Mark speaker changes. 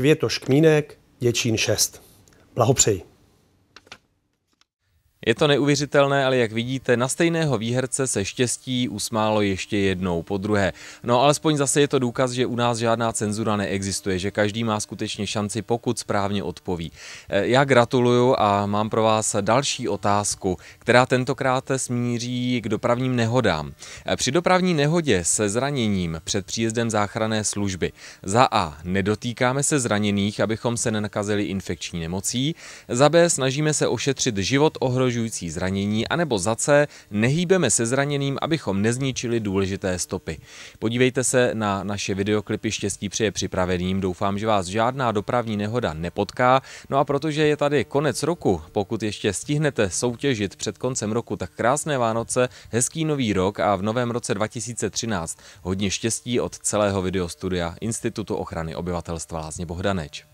Speaker 1: Květoš Kmínek, Děčín 6. Blahopřeji.
Speaker 2: Je to neuvěřitelné, ale jak vidíte, na stejného výherce se štěstí usmálo ještě jednou po druhé. No alespoň zase je to důkaz, že u nás žádná cenzura neexistuje, že každý má skutečně šanci, pokud správně odpoví. E, já gratuluju a mám pro vás další otázku, která tentokrát smíří k dopravním nehodám. E, při dopravní nehodě se zraněním před příjezdem záchranné služby za A nedotýkáme se zraněných, abychom se nenakazili infekční nemocí, za B snažíme se ošetřit život ohrožených ohrožující zranění, anebo za C nehýbeme se zraněným, abychom nezničili důležité stopy. Podívejte se na naše videoklipy Štěstí přeje připraveným, doufám, že vás žádná dopravní nehoda nepotká. No a protože je tady konec roku, pokud ještě stihnete soutěžit před koncem roku, tak krásné Vánoce, hezký nový rok a v novém roce 2013 hodně štěstí od celého videostudia Institutu ochrany obyvatelstva Lázně Bohdaneč.